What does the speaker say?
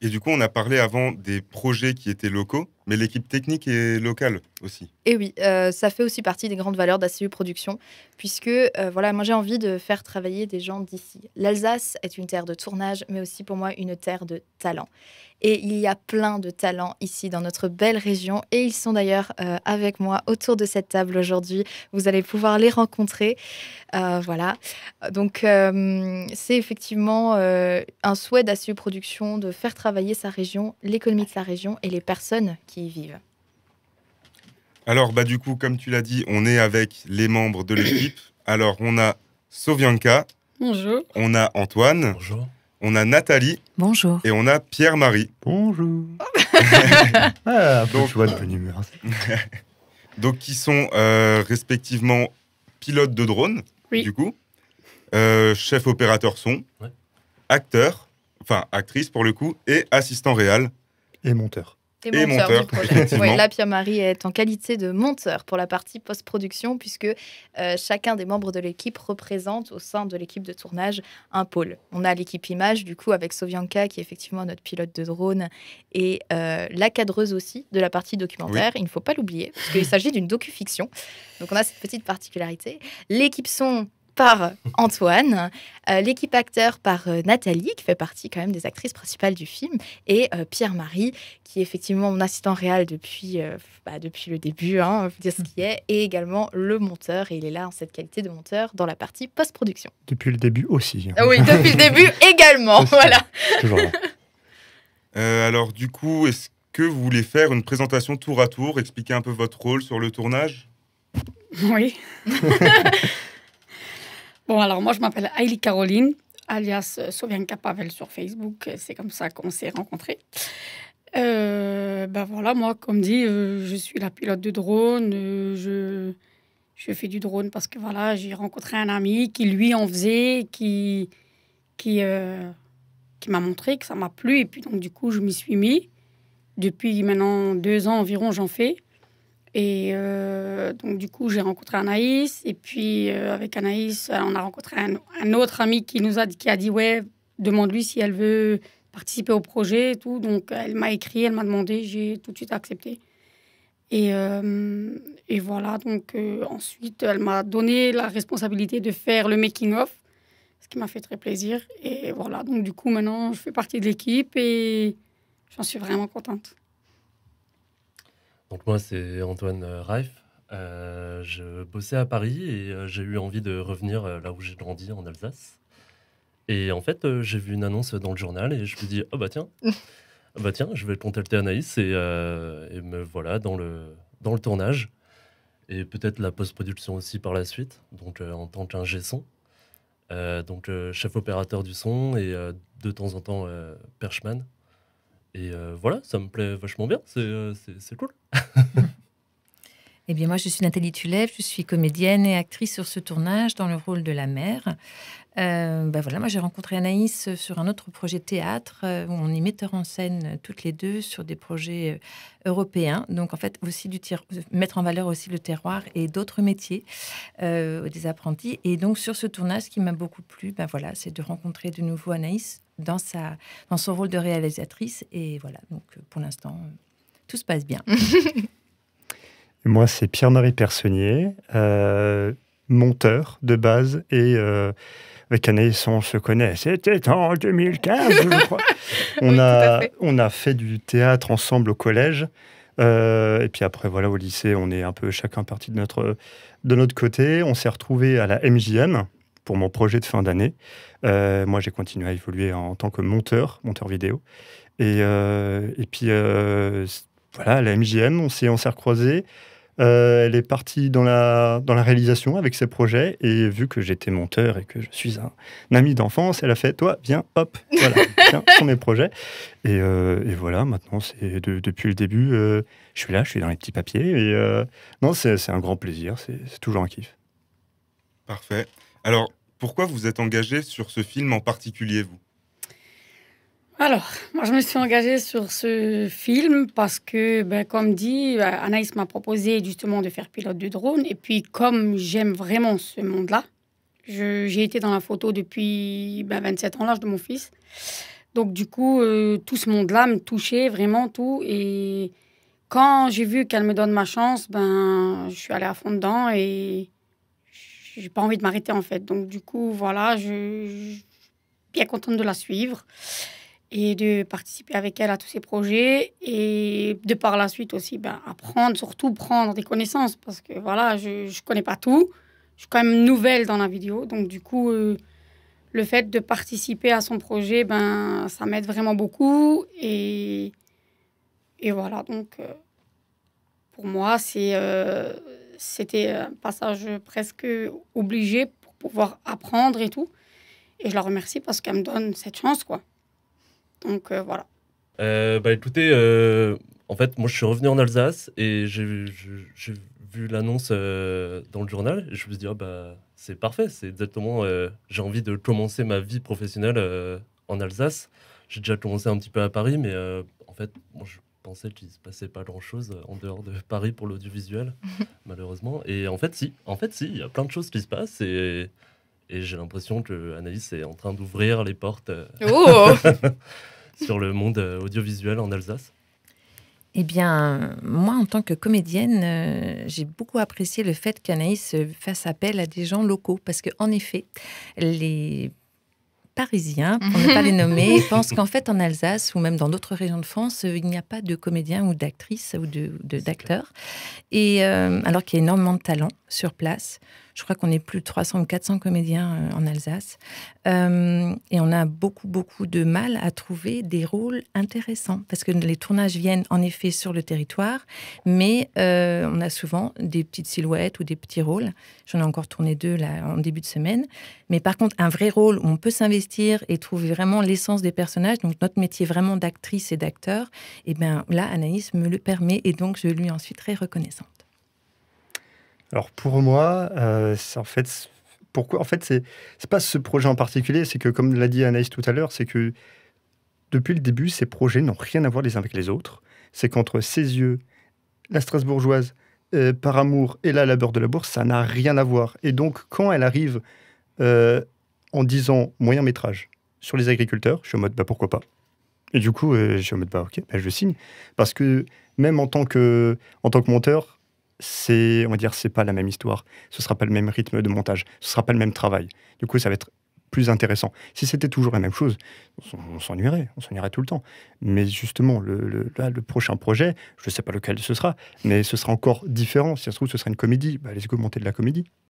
Et du coup, on a parlé avant des projets qui étaient locaux. Mais l'équipe technique est locale aussi. Et eh oui, euh, ça fait aussi partie des grandes valeurs d'ACU Production, puisque euh, voilà, moi j'ai envie de faire travailler des gens d'ici. L'Alsace est une terre de tournage, mais aussi pour moi une terre de talent. Et il y a plein de talents ici dans notre belle région, et ils sont d'ailleurs euh, avec moi autour de cette table aujourd'hui. Vous allez pouvoir les rencontrer. voilà. Donc c'est effectivement un souhait d'ACU Production de faire travailler sa région, l'économie de sa région et les personnes qui vivent Alors, bah, du coup, comme tu l'as dit, on est avec les membres de l'équipe. Alors, on a Sovianka. Bonjour. On a Antoine. Bonjour. On a Nathalie. Bonjour. Et on a Pierre-Marie. Bonjour. Ah, donc, qui sont euh, respectivement pilotes de drone, du coup, euh, chef opérateur son, acteur, enfin actrice pour le coup, et assistant réel. Et monteur. Et, projet. là, Pierre-Marie est en qualité de monteur pour la partie post-production, puisque euh, chacun des membres de l'équipe représente au sein de l'équipe de tournage un pôle. On a l'équipe image, du coup, avec Sovianka, qui est effectivement notre pilote de drone, et euh, la cadreuse aussi de la partie documentaire. Il ne faut pas l'oublier, parce qu'il s'agit d'une docu-fiction. Donc, on a cette petite particularité. L'équipe son, par Antoine, euh, l'équipe acteur par euh, Nathalie, qui fait partie quand même des actrices principales du film, et euh, Pierre-Marie, qui est effectivement mon assistant réel depuis, bah, depuis le début, hein, dire ce qui est, et également le monteur, et il est là en cette qualité de monteur dans la partie post-production. Depuis le début aussi. Hein. oui, depuis le début également, voilà. Toujours alors du coup, est-ce que vous voulez faire une présentation tour à tour, expliquer un peu votre rôle sur le tournage Oui. Bon, alors moi, je m'appelle Hailey Caroline, alias euh, Sovianka Pavel sur Facebook. C'est comme ça qu'on s'est rencontrés. Euh, ben voilà, moi, comme dit, euh, je suis la pilote de drone. je, je fais du drone parce que voilà, j'ai rencontré un ami qui, lui, en faisait, qui, qui, qui m'a montré que ça m'a plu. Et puis, donc, du coup, je m'y suis mis. Depuis maintenant deux ans environ, j'en fais. Et euh, donc, du coup, j'ai rencontré Anaïs. Et puis, euh, avec Anaïs, euh, on a rencontré un, autre ami qui nous a dit, qui a dit Ouais, demande-lui si elle veut participer au projet et tout. Donc, elle m'a écrit, elle m'a demandé, j'ai tout de suite accepté. Et, et voilà, donc ensuite, elle m'a donné la responsabilité de faire le making-of, ce qui m'a fait très plaisir. Et voilà, donc du coup, maintenant, je fais partie de l'équipe et j'en suis vraiment contente. Donc moi, c'est Antoine euh, Reif. Euh, je bossais à Paris et euh, j'ai eu envie de revenir là où j'ai grandi, en Alsace. Et en fait, j'ai vu une annonce dans le journal et je me dis, oh bah tiens, ah bah tiens, je vais contacter Anaïs et, et, me voilà dans le, dans le tournage et peut-être la post-production aussi par la suite, donc en tant qu'ingé son. donc chef opérateur du son et de temps en temps perchman, et euh, voilà, ça me plaît vachement bien, c'est euh, cool. Eh bien, moi, je suis Nathalie Tulève, je suis comédienne et actrice sur ce tournage dans le rôle de la mère. Euh, ben voilà, moi, j'ai rencontré Anaïs euh, sur un autre projet théâtre euh, où on y metteur en scène toutes les deux sur des projets européens. Donc, en fait, aussi du mettre en valeur aussi le terroir et d'autres métiers des apprentis. Et donc, sur ce tournage, ce qui m'a beaucoup plu, ben voilà, c'est de rencontrer de nouveau Anaïs dans, sa, dans son rôle de réalisatrice. Et voilà, donc pour l'instant, tout se passe bien. Moi, c'est Pierre-Marie Personnier, euh, monteur de base et. Euh, avec Anaïs, on se connaît. C'était en 2015, je crois. On, a, fait. on a fait du théâtre ensemble au collège. Euh, et puis après, voilà, au lycée, on est un peu chacun parti de notre, de notre côté. On s'est retrouvés à la MJM pour mon projet de fin d'année. moi, j'ai continué à évoluer en, tant que monteur, monteur vidéo. Et, et puis, voilà, la MGM, on s'est, encerclés. Euh, elle est partie dans la, dans la réalisation avec ses projets et vu que j'étais monteur et que je suis un, ami d'enfance, elle a fait Toi, viens, hop, voilà, viens sur mes projets. Euh, et, voilà, maintenant, c'est depuis le début, euh, je suis là, je suis dans les petits papiers. Et non, c'est un grand plaisir, c'est toujours un kiff. Parfait. Alors, pourquoi vous êtes engagé sur ce film en particulier, vous alors, moi, je me suis engagée sur ce film parce que, ben, comme dit, euh, Anaïs m'a proposé justement de faire pilote de drone. Et puis, comme j'aime vraiment ce monde-là, j'ai été dans la photo depuis 27 ben, ans, l'âge de mon fils. Donc, du coup, euh, tout ce monde-là me touchait vraiment tout. Et quand j'ai vu qu'elle me donne ma chance, ben, je suis allée à fond dedans et j'ai pas envie de m'arrêter en fait. Donc, du coup, voilà, je, je suis bien contente de la suivre et de participer avec elle à tous ses projets et de par la suite aussi ben, apprendre, surtout prendre des connaissances parce que voilà, je ne connais pas tout. Je suis quand même nouvelle dans la vidéo, donc du coup, euh, le fait de participer à son projet, ben, ça m'aide vraiment beaucoup. Et, et voilà, donc euh, pour moi, c'est, euh, c'était un passage presque obligé pour pouvoir apprendre et tout. Et je la remercie parce qu'elle me donne cette chance, quoi. Donc euh, voilà. Euh, bah écoutez, euh, en fait, moi je suis revenu en Alsace et j'ai vu l'annonce dans le journal, et je me suis dit, ah, bah, c'est parfait, c'est exactement, j'ai envie de commencer ma vie professionnelle en Alsace. J'ai déjà commencé un petit peu à Paris, mais en fait, moi, je pensais qu'il ne se passait pas grand-chose en dehors de Paris pour l'audiovisuel, malheureusement. Et en fait, si, en fait, si, il y a plein de choses qui se passent, et et j'ai l'impression que est en train d'ouvrir les portes euh, oh sur le monde euh, audiovisuel en Alsace. Eh bien, moi, en tant que comédienne, euh, j'ai beaucoup apprécié le fait qu'Anaïs fasse appel à des gens locaux, parce que en effet, les Parisiens, pour ne pas les nommer, pensent qu'en fait, en Alsace ou même dans d'autres régions de France, il n'y a pas de comédiens ou d'actrices ou d'acteur. de, d'acteurs, et alors qu'il y a énormément de talent sur place. Je crois qu'on est plus de 300 ou 400 comédiens euh, en Alsace. Euh, et on a beaucoup, beaucoup de mal à trouver des rôles intéressants. Parce que les tournages viennent en effet sur le territoire, mais euh, on a souvent des petites silhouettes ou des petits rôles. J'en ai encore tourné deux là, en début de semaine. Mais par contre, un vrai rôle où on peut s'investir et trouver vraiment l'essence des personnages, donc notre métier vraiment d'actrice et d'acteur, et eh bien là, Anaïs me le permet et donc je lui en suis très reconnaissante. Alors pour moi, euh, en fait, pourquoi En fait, c'est pas ce projet en particulier, c'est que comme l'a dit Anaïs tout à l'heure, c'est que depuis le début, ces projets n'ont rien à voir les uns avec les autres. C'est qu'entre ses yeux, la Strasbourgeoise, euh, par amour, et la labeur de la bourse, ça n'a rien à voir. Et donc, quand elle arrive euh, en disant moyen métrage sur les agriculteurs, je suis en mode bah pourquoi pas. Et du coup, euh, je suis en mode bah ok, bah, je signe parce que même en tant que en tant que monteur, c'est, on va dire, c'est pas la même histoire. Ce sera pas le même rythme de montage. Ce sera pas le même travail. Du coup, ça va être plus intéressant. Si c'était toujours la même chose, on s'ennuierait, on s'ennuierait tout le temps. Mais justement, le, prochain projet, je ne sais pas lequel ce sera, mais ce sera encore différent. Si ça se trouve, ce sera une comédie, bah, laissez-vous monter de la comédie.